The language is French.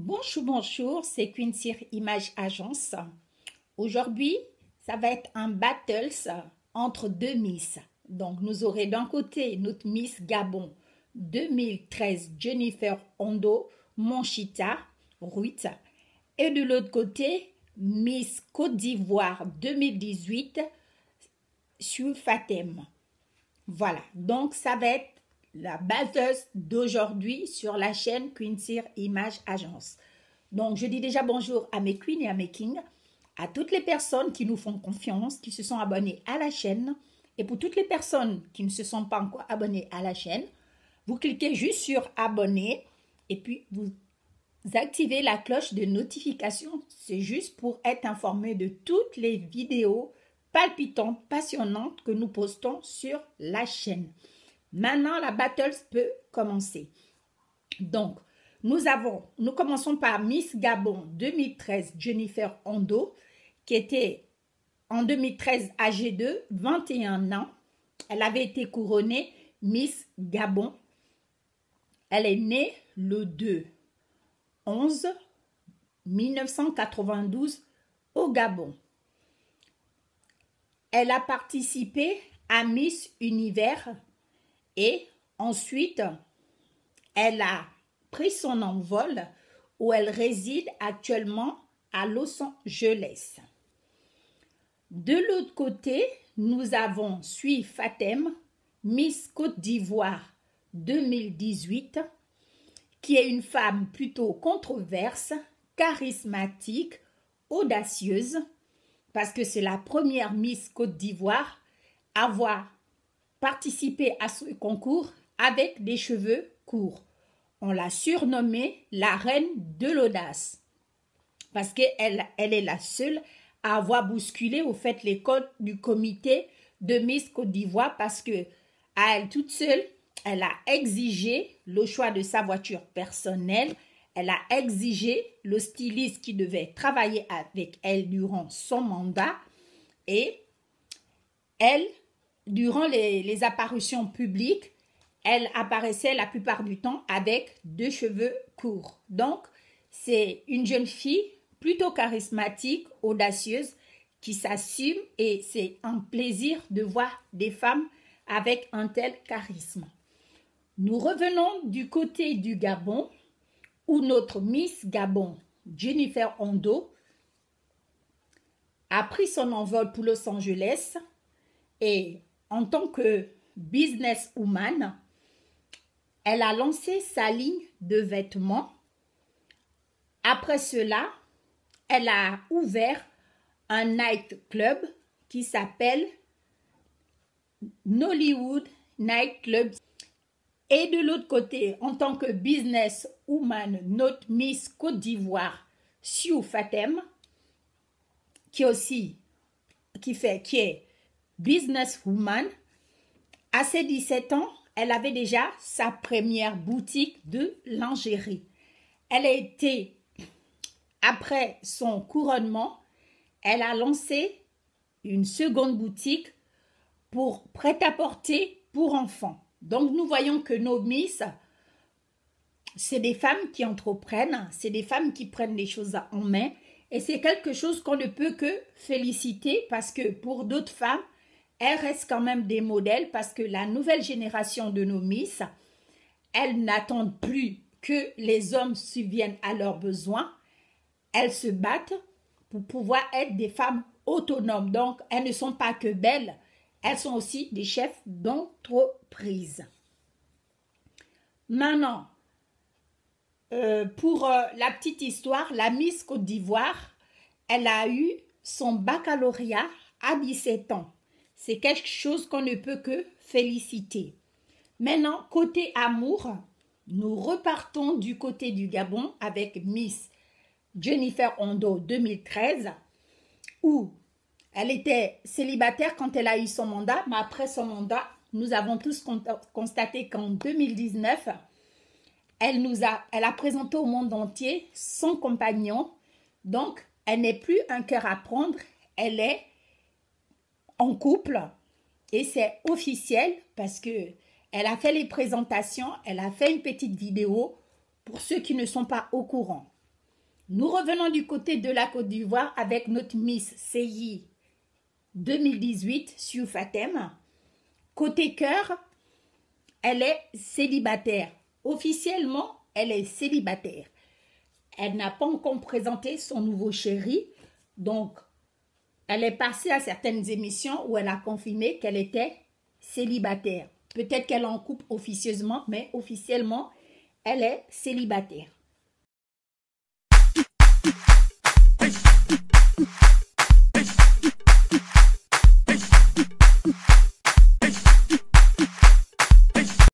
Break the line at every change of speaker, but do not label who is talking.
Bonjour, bonjour, c'est Queen Sir Image Agence. Aujourd'hui, ça va être un battles entre deux Miss. Donc, nous aurons d'un côté notre Miss Gabon 2013, Jennifer Ondo Monchita Ruiz, et de l'autre côté, Miss Côte d'Ivoire 2018, Fatem. Voilà, donc ça va être la batteuse d'aujourd'hui sur la chaîne Sir Image Agence. Donc, je dis déjà bonjour à mes queens et à mes kings, à toutes les personnes qui nous font confiance, qui se sont abonnées à la chaîne. Et pour toutes les personnes qui ne se sont pas encore abonnées à la chaîne, vous cliquez juste sur abonner et puis vous activez la cloche de notification. C'est juste pour être informé de toutes les vidéos palpitantes, passionnantes que nous postons sur la chaîne. Maintenant, la battle peut commencer. Donc, nous avons, nous commençons par Miss Gabon 2013, Jennifer Hondo, qui était en 2013 âgée de 21 ans. Elle avait été couronnée Miss Gabon. Elle est née le 2 11 1992 au Gabon. Elle a participé à Miss Univers et ensuite, elle a pris son envol où elle réside actuellement à Los Angeles. De l'autre côté, nous avons Sui Fatem, Miss Côte d'Ivoire 2018, qui est une femme plutôt controverse, charismatique, audacieuse, parce que c'est la première Miss Côte d'Ivoire à avoir participer à ce concours avec des cheveux courts. On l'a surnommée la reine de l'audace parce qu'elle elle est la seule à avoir bousculé au fait les codes du comité de Miss Côte d'Ivoire parce que à elle toute seule, elle a exigé le choix de sa voiture personnelle, elle a exigé le styliste qui devait travailler avec elle durant son mandat et elle durant les, apparitions publiques, elle apparaissait la plupart du temps avec deux cheveux courts. Donc, c'est une jeune fille plutôt charismatique, audacieuse, qui s'assume et c'est un plaisir de voir des femmes avec un tel charisme. Nous revenons du côté du Gabon où notre Miss Gabon, Jennifer Ondo, a pris son envol pour Los Angeles et en tant que business woman, elle a lancé sa ligne de vêtements. Après cela, elle a ouvert un night club qui s'appelle Nollywood Night Club. Et de l'autre côté, en tant que business woman, notre Miss Côte d'Ivoire, Siou Fatem, qui aussi qui fait qui est businesswoman. À ses 17 ans, elle avait déjà sa première boutique de lingerie. Elle a été, après son couronnement, elle a lancé une seconde boutique pour prêt-à-porter pour enfants. Donc nous voyons que nos miss, c'est des femmes qui entreprennent, c'est des femmes qui prennent les choses en main et c'est quelque chose qu'on ne peut que féliciter parce que pour d'autres femmes, elles restent quand même des modèles parce que la nouvelle génération de nos Miss, elles n'attendent plus que les hommes subviennent à leurs besoins. Elles se battent pour pouvoir être des femmes autonomes. Donc, elles ne sont pas que belles, elles sont aussi des chefs d'entreprise. Maintenant, euh, pour euh, la petite histoire, la Miss Côte d'Ivoire, elle a eu son baccalauréat à 17 ans. C'est quelque chose qu'on ne peut que féliciter. Maintenant, côté amour, nous repartons du côté du Gabon avec Miss Jennifer Ondo 2013, où elle était célibataire quand elle a eu son mandat, mais après son mandat, nous avons tous constaté qu'en 2019, elle, nous a, elle a présenté au monde entier son compagnon. Donc, elle n'est plus un cœur à prendre, elle est en couple et c'est officiel parce que elle a fait les présentations, elle a fait une petite vidéo pour ceux qui ne sont pas au courant. Nous revenons du côté de la Côte d'Ivoire avec notre Miss CI 2018 sur Côté cœur, elle est célibataire. Officiellement, elle est célibataire. Elle n'a pas encore présenté son nouveau chéri. Donc, elle est passée à certaines émissions où elle a confirmé qu'elle était célibataire. Peut-être qu'elle en coupe officieusement, mais officiellement, elle est célibataire.